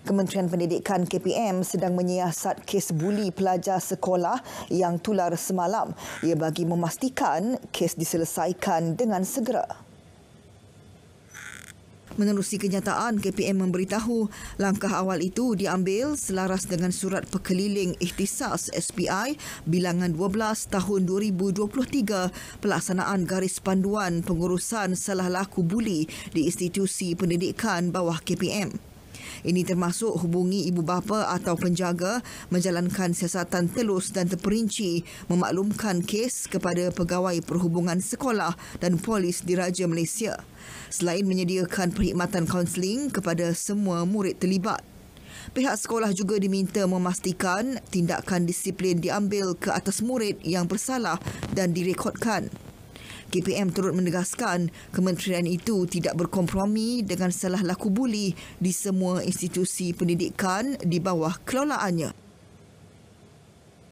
Kementerian Pendidikan KPM sedang menyiasat kes buli pelajar sekolah yang tular semalam. Ia bagi memastikan kes diselesaikan dengan segera. Menerusi kenyataan, KPM memberitahu langkah awal itu diambil selaras dengan surat pekeliling ikhtisas SPI bilangan 12 tahun 2023 pelaksanaan garis panduan pengurusan salah laku buli di institusi pendidikan bawah KPM. Ini termasuk hubungi ibu bapa atau penjaga, menjalankan siasatan telus dan terperinci, memaklumkan kes kepada pegawai perhubungan sekolah dan polis di Raja Malaysia. Selain menyediakan perkhidmatan kaunseling kepada semua murid terlibat, Pihak sekolah juga diminta memastikan tindakan disiplin diambil ke atas murid yang bersalah dan direkodkan. KPM turut menegaskan kementerian itu tidak berkompromi dengan salah laku buli di semua institusi pendidikan di bawah kelolaannya.